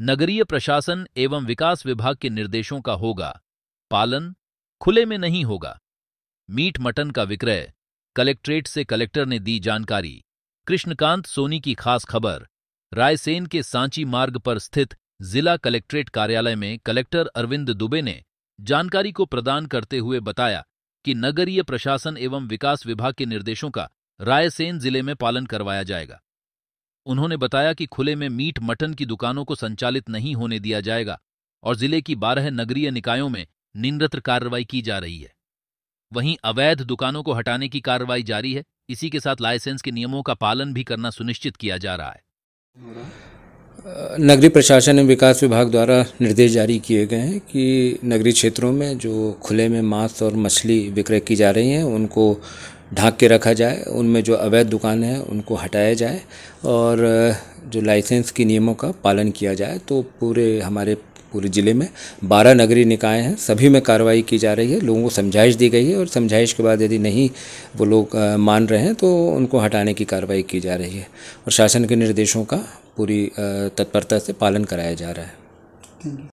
नगरीय प्रशासन एवं विकास विभाग के निर्देशों का होगा पालन खुले में नहीं होगा मीट मटन का विक्रय कलेक्ट्रेट से कलेक्टर ने दी जानकारी कृष्णकांत सोनी की खास खबर रायसेन के सांची मार्ग पर स्थित जिला कलेक्ट्रेट कार्यालय में कलेक्टर अरविंद दुबे ने जानकारी को प्रदान करते हुए बताया कि नगरीय प्रशासन एवं विकास विभाग के निर्देशों का रायसेन जिले में पालन करवाया जाएगा उन्होंने बताया कि खुले में मीट मटन की दुकानों को संचालित नहीं होने दिया जाएगा और जिले की बारह नगरीय निकायों में निम्रत्र कार्रवाई की जा रही है वहीं अवैध दुकानों को हटाने की कार्रवाई जारी है इसी के साथ लाइसेंस के नियमों का पालन भी करना सुनिश्चित किया जा रहा है नगरीय प्रशासन एवं विकास विभाग द्वारा निर्देश जारी किए गए हैं कि नगरीय क्षेत्रों में जो खुले में मांस और मछली विक्रय की जा रही हैं उनको ढाँक के रखा जाए उनमें जो अवैध दुकान है उनको हटाया जाए और जो लाइसेंस के नियमों का पालन किया जाए तो पूरे हमारे पूरे ज़िले में बारह नगरीय निकाय हैं सभी में कार्रवाई की जा रही है लोगों को समझाइश दी गई है और समझाइश के बाद यदि नहीं वो लोग मान रहे हैं तो उनको हटाने की कार्रवाई की जा रही है और शासन के निर्देशों का पूरी तत्परता से पालन कराया जा रहा है